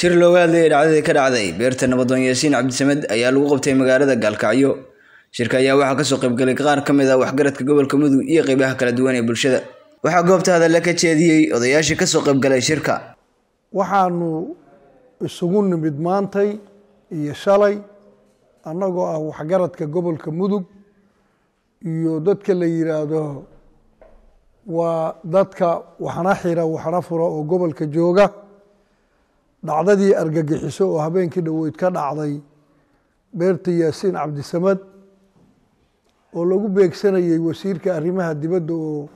shir looga hadlayay dhacdadii ka dhacday beerta nabadoon yaasiin cabdisamed ayaa lagu qabtay magaalada gaalkacyo shirka ayaa waxaa kasoo qaybgalay qaar ka mid a ah waxgaradka gobolka mudug iyo qeybaha kala duwan ee bulshada waxaa goobta hadalle ka jeediyey odayaashii kasoo qaybgalay shirka waxaanu isugu nimid maantay iyo shalay annagoo ah waxgaradka gobolka mudug iyo dadka la yidhaahdo waa dadka waxna xira waxna fura oo gobolka jooga dhacdadii argagixiso oo habeenkii dhoweyd ka dhacday beerta yaasiin cabdisamad oo lagu beegsanayay wasiirka arrimaha dibadda oo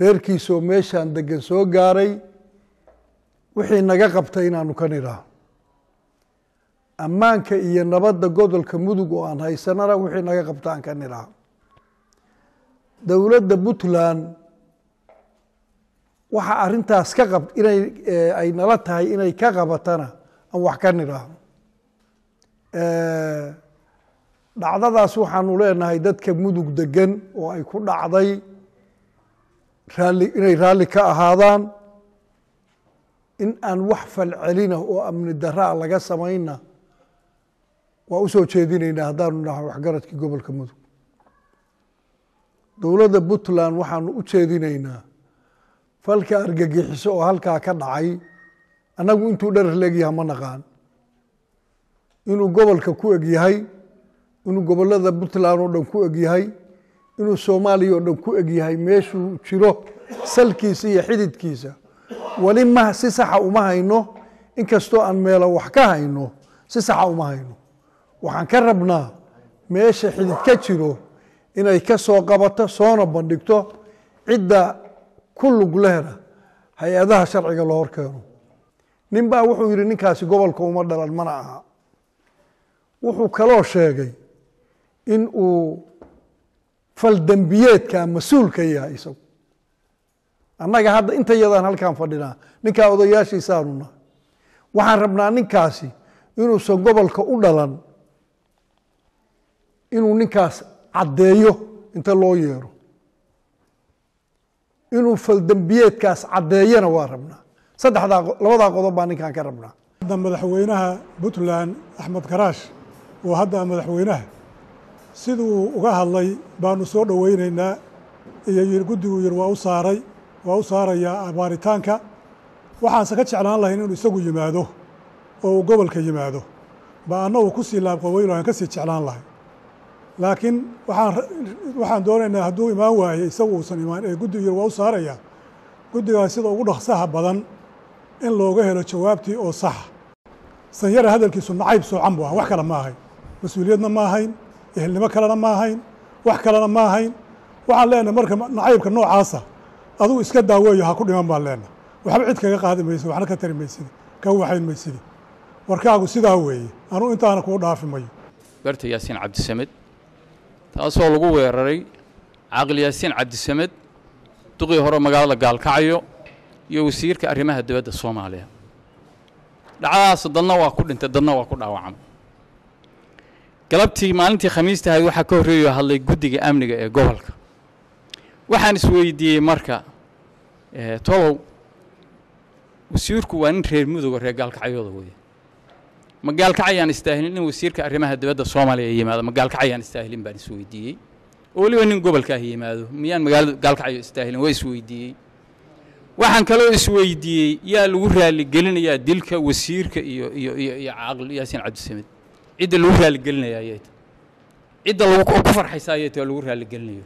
reerkiisaoo meeshan deggan soo gaaray wixii naga qabtay inaanu ka nidhaa ammaanka iyo nabadda gobolka mudug oo aan haysanana wixii naga qabta aan ka nidhaa dowladda puntland waxa arintaas ka qab inay eh, ay nala tahay inay ka qabatana aan wax ka nidhaahno eh, dhacdadaas waxaanu leenahay dadka mudug degan oo ay ku dhacday raali inay raalli ka ahaadaan in aan wax falcelina oo amni daraa laga samayna waa usoo jeedinaynaa haddaanu naha waxgaradkii gobolka mudug dowladda puntland waxaanu u jeedinaynaa falka argagixiso oo halkaa ka dhacay annagu intuu dharar leegyaha ma naqaan inuu gobolka ku eg yahay inuu gobolada puntland oo dhan ku eg yahay inuu soomaaliya oo dhan ku eg yahay meeshuu jiro salkiisa iyo xididkiisa weli ma si saxa uma hayno inkastoo aan meela wax ka hayno si saxa uma hayno waxaan ka rabnaa meesha xidid ka jiro inay ka soo qabato soona bandhigto cidda ku luglehna hay-adaha sharciga loo horkeeno nin baa wuxuu yidhi ninkaasi gobolka uma dhalan mana aha wuxuu kaloo sheegay in uu fal dembiyeedka mas-uulka yahay isagu annaga hadda inta yadaan halkaan fadhinaa ninkaa odayaashiisaanu nahay waxaan rabnaa ninkaasi inuusan gobolka u dhalan inuu ninkaas caddeeyo inta loo yeero inuu faldembiyeedkaas caddeeyana waa rabnaa saddexdaa labadaa qodob baa ninkaan ka rabnaa hadda madaxweynaha puntland axmed karaash oo hadda madaxweynaha siduu uga hadlay baanu soo dhoweynaynaa iyo guddiguu yir waa u saaray waa u saarayaa baaritaanka waxaanse ka jeclaan lahayn inuu isagu yimaado oo uu gobolka yimaado ba annagu ku sii laabqabeynu aan ka sii jeclaan lahay laakiin waxaan doonaynaa hadduu imaan waaye isagu uusan imaan ee guddigu waa u saarayaa guddigaa sida ugu dhaqsaha badan in looga helo jawaabtii oo saxa sanyara hadalkiisu nacayb soocan buu aha wax kale ma ahayn mas-uuliyadna ma ahayn ehelnimo kalena ma ahayn wax kalena ma ahayn waxaan leenahay marka nacaybka noocaasa adugu iska daaweeyo ha ku dhiman baan leenahay waxba cid kaga qaadi maysid waxna ka tari maysid ka waxayn maysidi warkaagu sidaa weeye anuu intaana kuu dhaafi mayo garta yaasiin cabdisamed taasoo lagu weeraray caqliyaasiin cabdisamed duqii hore magaalada gaalkacyo iyo wasiirka arrimaha dibadda soomaaliya dhacdadaas dadna waa ku dhintay dadna waa ku dhaawacmay galabtii maalintii khamiista waxaa ka horreeyo hadlay guddiga amniga ee gobolka waxaan isweydiiyey marka eh, tolow wasiirku waa nin reer mudoga reer gaalkacyooda weeye ma gaalkacay aan istaahilin in wasiirka arrimaha dibadda soomaaliya yimaado ma gaalkacay aan istaahilin baan isweydiiyey oo weliba nin gobolkaah yimaado miyaan magaalada gaalkacayo istaahilin waa isweydiiyey waxaan kaloo isweydiiyey yaa lagu raaligelinayaa dilka wasiirka iyo iyo iyo iyo caaqil yaasiin cabdisamed cidda lagu raaligelinaya ayayta cidda ku farxaysa ayay tahay lagu raaligelinayo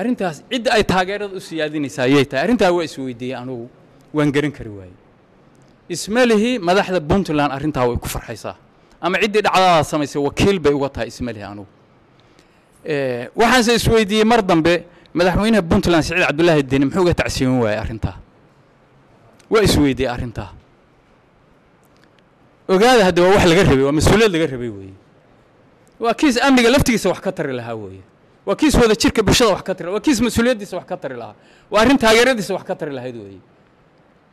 arrintaas cidda ay taageerada u siyaadinaysa ayay tahay arrintaa waa isweydiiyey anugu waan garan kari waayey ismelihi madaxda puntland arrintaa way ku farxaysaa ama ciddii dhacdadaa samaysay wakiil bay uga tahay ismelihi anugu waxaanse isweydiiyey mar dambe madaxweynaha puntland siciid cabdulaahi deni muxuu uga tacsiimin waayey arrintaa waa isweydiiyey arrintaa ogaada hadde waa wax laga rabay waa mas-uuliyad laga rabay weeye waa kiis amniga laftigiisa wax ka tari lahaa weeye waa kiis wada jirka bulshada wax ka tari laha waa kiis mas-uuliyaddiisa wax ka tari lahaa waa arrin taageeradiisa wax ka tari lahayd weeye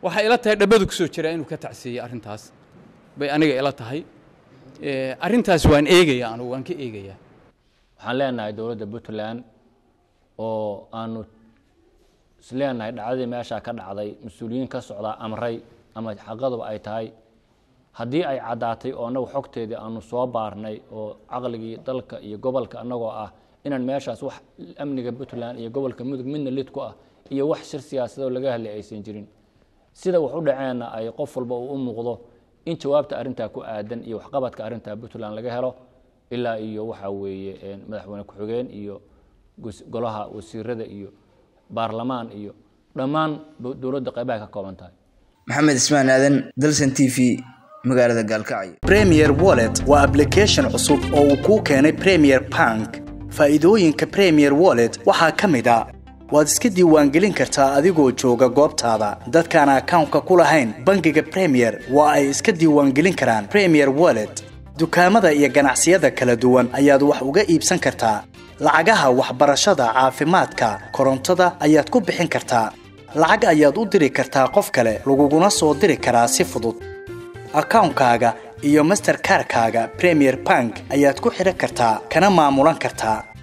waxay ila tahay dhabadu kasoo jiraa inuu ka tacsiiyey arrintaas bay aniga ila tahay arrintaas waan eegayaa anugu waan ka eegayaa waxaan leenahay dowladda puntland oo aanu isleenahay dhacdadii meeshaa ka dhacday mas-uuliyiin ka socdaa amray ama xaqaduba ay tahay haddii ay caddaatay oo annagu xogteedii aanu soo baarnay oo caqligii dalka iyo gobolka annagoo ah inaan meeshaas wax amniga puntland iyo gobolka mudug midna lid ku ah iyo wax shir siyaasadoo laga hadlay aysan jirin sida wax u dhaceenna ay qof walba uu u muuqdo in jawaabta arintaa ku aadan iyo waxqabadka arintaa puntland laga helo ilaa iyo waxa weeye madaxweyne ku-xigeen iyo golaha wasiirada iyo baarlamaan iyo dhammaan dowladda qeybaha ka kooban tahay maxamed ismaan aadan dalsan t v magaalada gaalkacyo premier wallet waa application cusub oo uu kuu keenay premier bank faa'iidooyinka premier wallet waxaa ka mid a ah waad iska diiwaangelin kartaa adigoo jooga goobtaada dadkaan akawnka ku lahayn bangiga bremiyer waa ay iska diiwaangelin karaan bremiyer wallet dukaamada iyo ganacsiyada kala duwan ayaad wax uga iibsan kartaa lacagaha waxbarashada caafimaadka korontada ayaad ku bixin kartaa lacag ayaad u diri kartaa qof kale laguguna soo diri karaa si fudud akawnkaaga iyo master masterkarkaaga bremiyer bank ayaad ku xidhan kartaa kana maamulan kartaa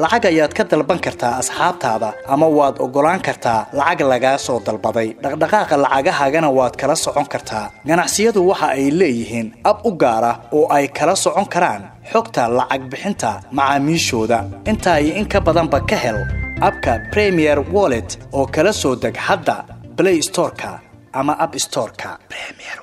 lacag ayaad ka dalban kartaa asxaabtaada ama waad oggolaan kartaa lacag lagaa soo dalbaday dhaqdhaqaaqa lacagahagana waad kala socon kartaa ganacsiyadu waxa ay leeyihiin ab u gaar ah oo ay kala socon karaan xogta lacag bixinta macaamiishooda intaa iyo in ka badanba ka hel abka premier wallet oo kala soo deg hadda blay storeka ama ab storeka